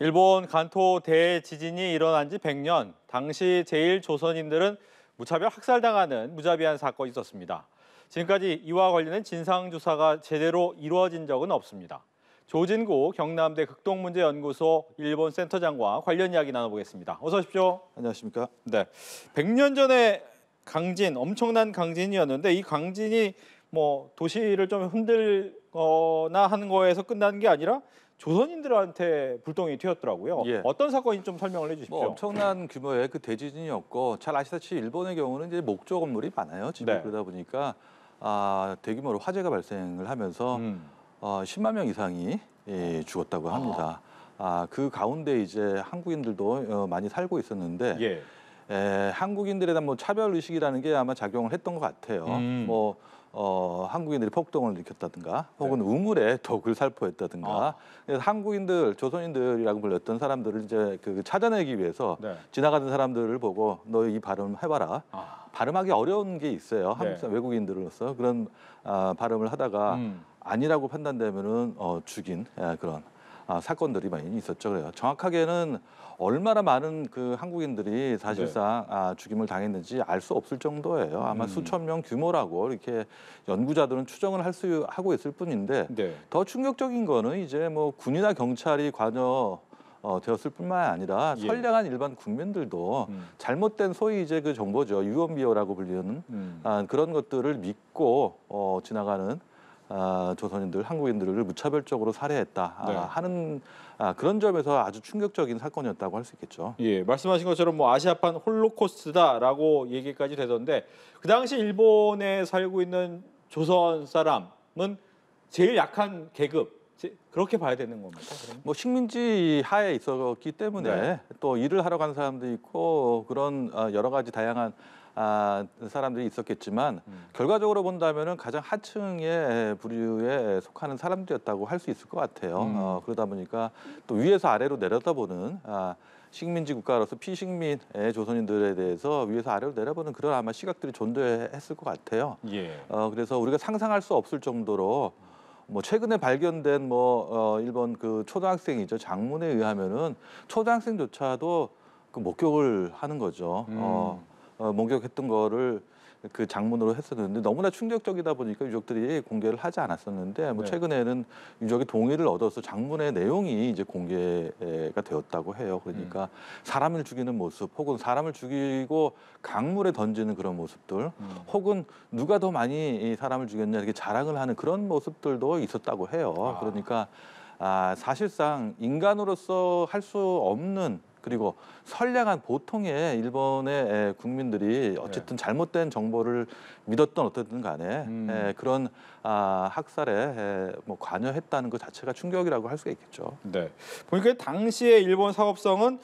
일본 간토 대지진이 일어난 지 100년, 당시 제1조선인들은 무차별 학살당하는 무자비한 사건이 있었습니다. 지금까지 이와 관련된 진상조사가 제대로 이루어진 적은 없습니다. 조진구 경남대 극동문제연구소 일본 센터장과 관련 이야기 나눠보겠습니다. 어서 오십시오. 안녕하십니까. 네, 100년 전에 강진, 엄청난 강진이었는데 이 강진이 뭐 도시를 좀 흔들거나 하는 거에서 끝난 게 아니라 조선인들한테 불똥이 튀었더라고요. 예. 어떤 사건인지 좀 설명을 해주십시오. 뭐 엄청난 규모의 그 대지진이었고 잘 아시다시피 일본의 경우는 이제 목조 건물이 많아요. 지금 네. 그러다 보니까 아, 대규모로 화재가 발생을 하면서 음. 어, 10만 명 이상이 예, 죽었다고 합니다. 아. 아, 그 가운데 이제 한국인들도 어, 많이 살고 있었는데 예. 에, 한국인들에 대한 뭐 차별 의식이라는 게 아마 작용을 했던 것 같아요. 음. 뭐 어, 한국인들이 폭동을 일으켰다든가 혹은 네. 우물에 독을 살포했다든가 아. 그래서 한국인들 조선인들이라고 불렸던 사람들을 이제 그 찾아내기 위해서 네. 지나가는 사람들을 보고 너 이 발음 해봐라 아. 발음하기 어려운 게 있어요 네. 한국 사 네. 외국인들로서 그런 아, 발음을 하다가 음. 아니라고 판단되면은 어, 죽인 예, 그런 아, 사건들이 많이 있었죠. 그래요. 정확하게는 얼마나 많은 그 한국인들이 사실상 네. 아, 죽임을 당했는지 알 수 없을 정도예요. 아마 음. 수천 명 규모라고 이렇게 연구자들은 추정을 할 수 하고 있을 뿐인데 네. 더 충격적인 거는 이제 뭐 군이나 경찰이 관여 어, 되었을 뿐만 아니라 예. 선량한 일반 국민들도 음. 잘못된 소위 이제 그 정보죠 유언비어라고 불리는 음. 아, 그런 것들을 믿고 어, 지나가는 아, 조선인들, 한국인들을 무차별적으로 살해했다 아, 네. 하는 아, 그런 점에서 아주 충격적인 사건이었다고 할 수 있겠죠. 예, 말씀하신 것처럼 뭐 아시아판 홀로코스트다라고 얘기까지 되던데 그 당시 일본에 살고 있는 조선 사람은 제일 약한 계급 그렇게 봐야 되는 겁니까? 그러면? 뭐 식민지 하에 있었기 때문에 네. 또 일을 하러 간 사람도 있고 그런 어, 여러 가지 다양한 아, 사람들이 있었겠지만 음. 결과적으로 본다면은 가장 하층의 부류에 속하는 사람들이었다고 할 수 있을 것 같아요. 음. 어, 그러다 보니까 또 위에서 아래로 내려다보는 아, 식민지 국가로서 피식민의 조선인들에 대해서 위에서 아래로 내려보는 그런 아마 시각들이 존재했을 것 같아요. 예. 어, 그래서 우리가 상상할 수 없을 정도로 뭐 최근에 발견된 뭐 어, 일본 그 초등학생이죠 장문에 의하면은 초등학생조차도 그 목격을 하는 거죠. 어, 음. 어, 어, 목격했던 거를 그 장문으로 했었는데 너무나 충격적이다 보니까 유족들이 공개를 하지 않았었는데 뭐 네. 최근에는 유족의 동의를 얻어서 장문의 내용이 이제 공개가 되었다고 해요. 그러니까 음. 사람을 죽이는 모습 혹은 사람을 죽이고 강물에 던지는 그런 모습들 음. 혹은 누가 더 많이 이 사람을 죽였냐 이렇게 자랑을 하는 그런 모습들도 있었다고 해요. 아. 그러니까 아, 사실상 인간으로서 할 수 없는 그리고 선량한 보통의 일본의 국민들이 네. 어쨌든 잘못된 정보를 믿었던 어떻든 간에 음. 그런 아, 학살에 뭐 관여했다는 것 자체가 충격이라고 할 수가 있겠죠. 네. 보니까 당시의 일본 사업성은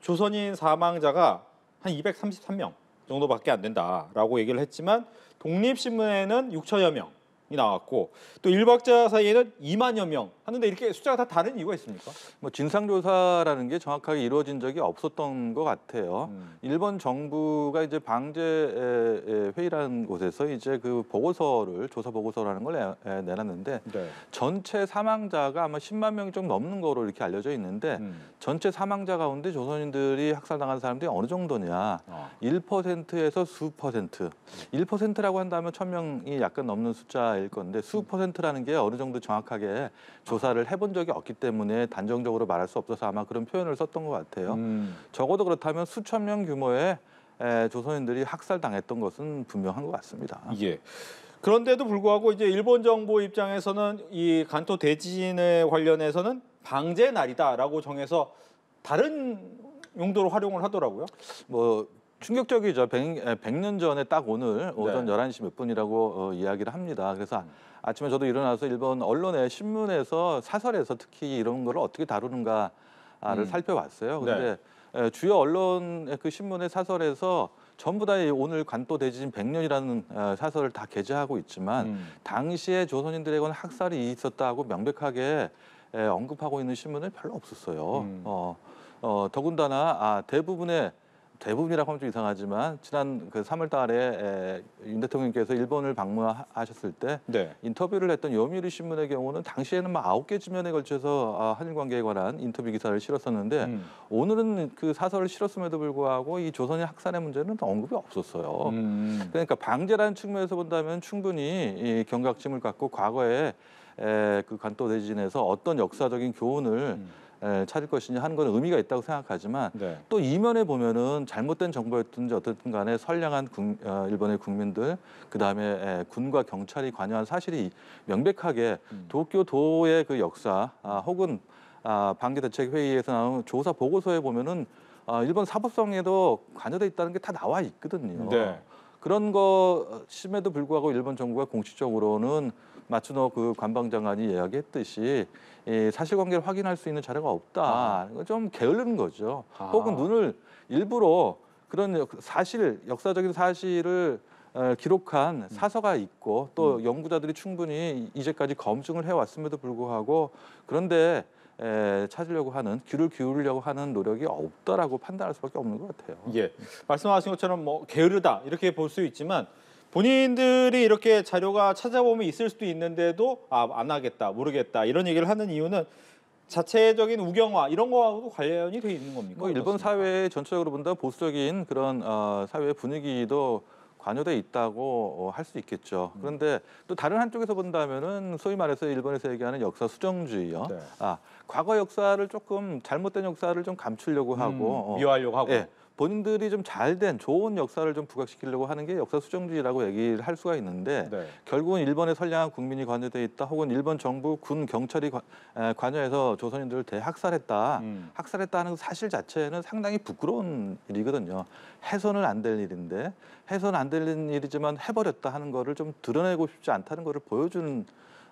조선인 사망자가 한 233명 정도밖에 안 된다라고 얘기를 했지만 독립신문에는 6천여 명이 나왔고 또 일박자 사이에는 2만여 명 하는데 이렇게 숫자가 다 다른 이유가 있습니까? 뭐 진상조사라는 게 정확하게 이루어진 적이 없었던 것 같아요. 음. 일본 정부가 이제 방제 회의라는 곳에서 이제 그 보고서를 조사 보고서라는 걸 내, 내놨는데 네. 전체 사망자가 아마 10만 명이 좀 넘는 거로 이렇게 알려져 있는데 음. 전체 사망자 가운데 조선인들이 학살당한 사람들이 어느 정도냐 어. 아. 1%에서 수 퍼센트 1%라고 한다면 1,000명이 약간 넘는 숫자. 조사일 건데 수 퍼센트라는 게 어느 정도 정확하게 조사를 해본 적이 없기 때문에 단정적으로 말할 수 없어서 아마 그런 표현을 썼던 것 같아요. 음. 적어도 그렇다면 수천 명 규모의 조선인들이 학살당했던 것은 분명한 것 같습니다. 예. 그런데도 불구하고 이제 일본 정부 입장에서는 이 간토 대지진에 관련해서는 방제 날이다라고 정해서 다른 용도로 활용을 하더라고요. 뭐 충격적이죠. 백년 전에 딱 오늘 오전 네. 11시 몇 분이라고 어, 이야기를 합니다. 그래서 음. 아, 침에 저도 일어나서 일본 언론에 신문에서 사설에서 특히 이런 걸 어떻게 다루는가를 음. 살펴봤어요. 그런데 네. 주요 언론의 그 신문의 사설에서 전부 다 오늘 관또 대지진 100년이라는 사설을 다 게재하고 있지만 음. 당시에 조선인들에게는 학살이 있었다고 명백하게 언급하고 있는 신문은 별로 없었어요. 음. 어, 어, 더군다나 아, 대부분의 대부분이라고 하면 좀 이상하지만 지난 그 3월 달에 윤 대통령께서 일본을 방문하셨을 때 네. 인터뷰를 했던 요미우리 신문의 경우는 당시에는 막 아홉 개 지면에 걸쳐서 아, 한일 관계에 관한 인터뷰 기사를 실었었는데 음. 오늘은 그 사설을 실었음에도 불구하고 이 조선의 학살의 문제는 언급이 없었어요. 음. 그러니까 방제라는 측면에서 본다면 충분히 이 경각심을 갖고 과거에 에, 그 관토 대진에서 어떤 역사적인 교훈을 음. 에, 예, 찾을 것이냐 하는 건 의미가 있다고 생각하지만 네. 또 이면에 보면은 잘못된 정보였든지 어쨌든 간에 선량한 국, 어, 일본의 국민들 그다음에 에, 예, 군과 경찰이 관여한 사실이 명백하게 음. 도쿄도의 그 역사 아, 혹은 아, 방기대책회의에서 나온 조사 보고서에 보면은 아, 일본 사법성에도 관여돼 있다는 게 다 나와 있거든요. 네. 그런 것임에도 어, 불구하고 일본 정부가 공식적으로는 마츠노 그 관방장관이 이야기했듯이 이 사실관계를 확인할 수 있는 자료가 없다. 아. 좀 게으른 거죠. 아. 혹은 눈을 일부러 그런 사실 역사적인 사실을 어, 기록한 음. 사서가 있고 또 음. 연구자들이 충분히 이제까지 검증을 해왔음에도 불구하고 그런데 에, 찾으려고 하는 귀를 기울이려고 하는 노력이 없다라고 판단할 수밖에 없는 것 같아요. 예, 말씀하신 것처럼 뭐 게으르다 이렇게 볼 수 있지만 본인들이 이렇게 자료가 찾아보면 있을 수도 있는데도 아, 안 하겠다, 모르겠다 이런 얘기를 하는 이유는 자체적인 우경화 이런 거하고도 관련이 돼 있는 겁니까? 뭐 일본 사회 전체적으로 본다 보수적인 그런 어, 사회 분위기도 관여돼 있다고 어, 할수 있겠죠. 음. 그런데 또 다른 한쪽에서 본다면은 소위 말해서 일본에서 얘기하는 역사 수정주의요. 네. 아 과거 역사를 조금 잘못된 역사를 좀 감추려고 하고 음, 어, 미화하려고 하고. 예. 본인들이 좀 잘된 좋은 역사를 좀 부각시키려고 하는 게 역사 수정주의라고 얘기를 할 수가 있는데 네. 결국은 일본에 선량한 국민이 관여돼 있다 혹은 일본 정부 군 경찰이 관, 여해서 조선인들을 대학살했다 음. 학살했다 는 그 사실 자체는 상당히 부끄러운 일이거든요 해선을안 될 일인데 해선는안될 일이지만 해버렸다 하는 거를 좀 드러내고 싶지 않다는 거를 보여주는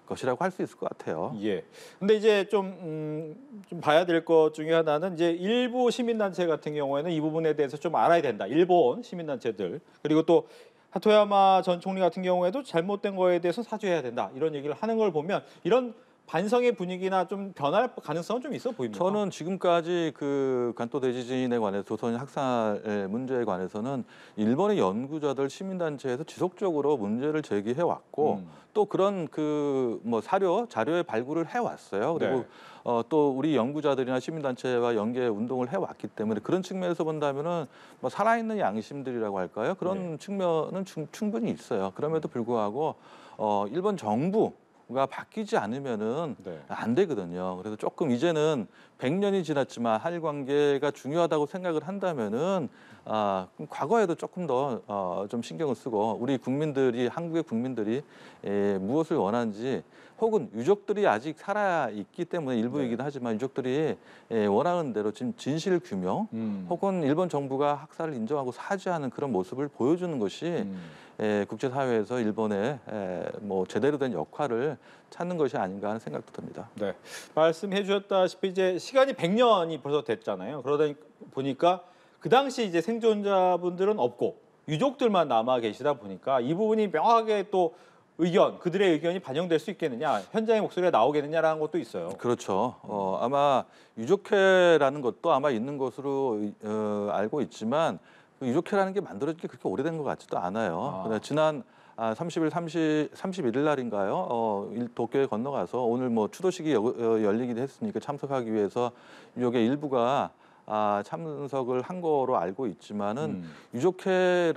것이라고 할 수 있을 것 같아요. 예. 근데 이제 좀, 음, 좀 봐야 될 것 중에 하나는 이제 일부 시민단체 같은 경우에는 이 부분에 대해서 좀 알아야 된다. 일본 시민단체들 그리고 또 하토야마 전 총리 같은 경우에도 잘못된 거에 대해서 사죄해야 된다 이런 얘기를 하는 걸 보면 이런 반성의 분위기나 좀 변할 가능성은 좀 있어 보입니다. 저는 지금까지 그 간도 대지진에 관해서 조선 학살 문제에 관해서는 일본의 연구자들 시민단체에서 지속적으로 문제를 제기해 왔고 음. 또 그런 그 뭐 사료 자료의 발굴을 해 왔어요. 그리고 네. 어, 또 우리 연구자들이나 시민단체와 연계 운동을 해 왔기 때문에 그런 측면에서 본다면은 뭐 살아있는 양심들이라고 할까요? 그런 네. 측면은 충, 충분히 있어요. 그럼에도 음. 불구하고 어, 일본 정부 가 바뀌지 않으면은 네. 안 되거든요. 그래서 조금 이제는 100년이 지났지만 한일 관계가 중요하다고 생각을 한다면은 아, 과거에도 조금 더좀 어, 신경을 쓰고 우리 국민들이 한국의 국민들이 에, 예, 무엇을 원하는지 혹은 유족들이 아직 살아 있기 때문에 일부이긴 네. 하지만 유족들이 에, 예, 원하는 대로 지금 진실 규명 음. 혹은 일본 정부가 학살을 인정하고 사죄하는 그런 모습을 보여주는 것이 음. 예, 국제사회에서 일본의 예, 뭐 제대로 된 역할을 찾는 것이 아닌가 하는 생각도 듭니다. 네, 말씀해 주셨다시피 이제 시간이 100년이 벌써 됐잖아요. 그러다 보니까 그 당시 이제 생존자분들은 없고 유족들만 남아 계시다 보니까 이 부분이 명확하게 또 의견, 그들의 의견이 반영될 수 있겠느냐, 현장의 목소리가 나오겠느냐라는 것도 있어요. 그렇죠. 어, 아마 유족회라는 것도 아마 있는 것으로 어, 알고 있지만 그 유족회라는 게 만들어진 게 그렇게 오래된 것 같지도 않아요. 아. 지난 아, 30일, 30, 31일 날인가요? 어, 도쿄에 건너가서 오늘 뭐 추도식이 여, 어, 열리기도 했으니까 참석하기 위해서 유족의 일부가 아, 참석을 한 거로 알고 있지만은 음. 유족회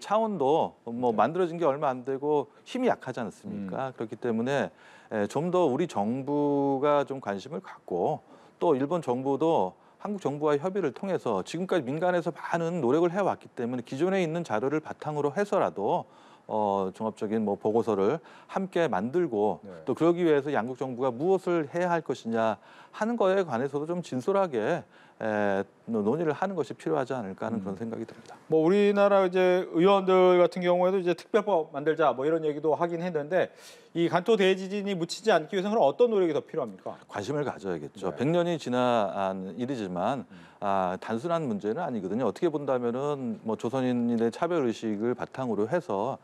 차원도 뭐 네. 만들어진 게 얼마 안 되고 힘이 약하지 않습니까? 음. 그렇기 때문에 예, 좀더 우리 정부가 좀 관심을 갖고 또 일본 정부도 한국 정부와 협의를 통해서 지금까지 민간에서 많은 노력을 해왔기 때문에 기존에 있는 자료를 바탕으로 해서라도 어, 종합적인 뭐 보고서를 함께 만들고 네. 또 그러기 위해서 양국 정부가 무엇을 해야 할 것이냐 하는 거에 관해서도 좀 진솔하게 에, 논의를 하는 것이 필요하지 않을까 하는 그런 음. 생각이 듭니다. 뭐 우리나라 이제 의원들 같은 경우에도 이제 특별법 만들자 뭐 이런 얘기도 하긴 했는데 이 간토 대지진이 묻히지 않기 위해서는 어떤 노력이 더 필요합니까? 관심을 가져야겠죠. 네. 100년이 지난 일이지만 아, 단순한 문제는 아니거든요. 어떻게 본다면은 뭐 조선인의 차별 의식을 바탕으로 해서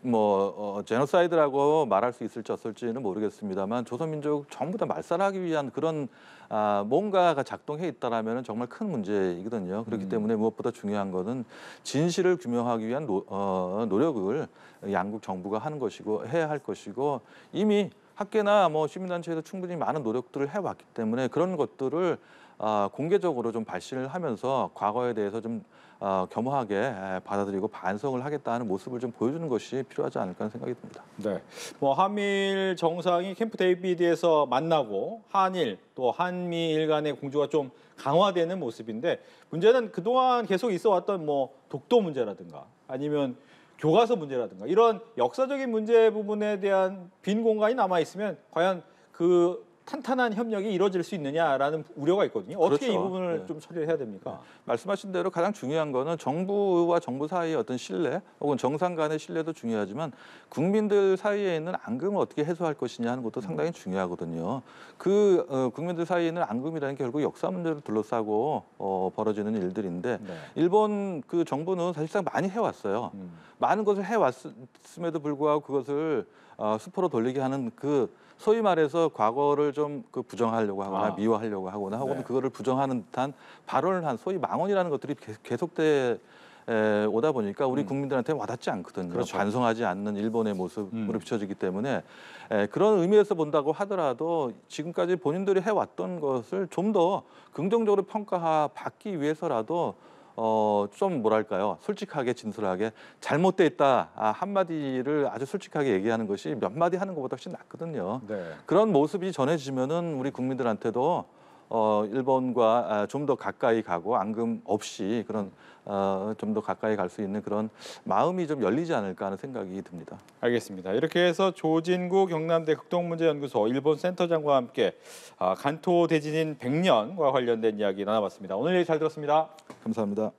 뭐 어, 제노사이드라고 말할 수 있을지 없을지는 모르겠습니다만 조선민족 전부 다 말살하기 위한 그런 아, 뭔가가 작동해 있다라면 정말 큰 문제이거든요. 그렇기 음. 때문에 무엇보다 중요한 것은 진실을 규명하기 위한 노, 어, 노력을 양국 정부가 하는 것이고 해야 할 것이고 이미 학계나 뭐 시민단체에서 충분히 많은 노력들을 해왔기 때문에 그런 것들을 어, 공개적으로 좀 발신을 하면서 과거에 대해서 좀 어, 겸허하게 받아들이고 반성을 하겠다는 모습을 좀 보여주는 것이 필요하지 않을까 하는 생각이 듭니다. 네, 뭐 한미일 정상이 캠프 데이비드에서 만나고 한일 또 한미일 간의 공조가 좀 강화되는 모습인데 문제는 그동안 계속 있어왔던 뭐 독도 문제라든가 아니면 교과서 문제라든가 이런 역사적인 문제 부분에 대한 빈 공간이 남아 있으면 과연 그 탄탄한 협력이 이루어질 수 있느냐라는 우려가 있거든요. 어떻게 그렇죠. 이 부분을 네. 좀 처리해야 됩니까? 아, 말씀하신 대로 가장 중요한 거는 정부와 정부 사이의 어떤 신뢰 혹은 정상 간의 신뢰도 중요하지만 국민들 사이에 있는 앙금을 어떻게 해소할 것이냐 하는 것도 상당히 중요하거든요. 그 어, 국민들 사이에 있는 앙금이라는 게 결국 역사 문제를 둘러싸고 어, 벌어지는 일들인데 네. 일본 그 정부는 사실상 많이 해왔어요. 음. 많은 것을 해왔음에도 불구하고 그것을 어, 수포로 돌리게 하는 그 소위 말해서 과거를 좀 그 부정하려고 하거나 아. 미워하려고 하거나 혹은 네. 그거를 부정하는 듯한 발언을 한 소위 망언이라는 것들이 계속돼 에, 오다 보니까 우리 음. 국민들한테 와닿지 않거든요. 그렇죠. 반성하지 않는 일본의 모습으로 음. 비춰지기 때문에 에, 그런 의미에서 본다고 하더라도 지금까지 본인들이 해왔던 것을 좀 더 긍정적으로 평가받기 위해서라도 어, 좀 뭐랄까요 솔직하게 진솔하게 잘못돼 있다 아, 한 마디를 아주 솔직하게 얘기하는 것이 몇 마디 하는 것보다 훨씬 낫거든요. 네. 그런 모습이 전해지면은 우리 국민들한테도 어, 일본과 아, 좀더 가까이 가고 앙금 없이 그런 어, 좀 더 가까이 갈 수 있는 그런 마음이 좀 열리지 않을까 하는 생각이 듭니다. 알겠습니다. 이렇게 해서 조진구 경남대 극동문제연구소 일본 센터장과 함께 아, 간토 대진인 100년과 관련된 이야기 나눠봤습니다. 오늘 얘기 잘 들었습니다. 감사합니다.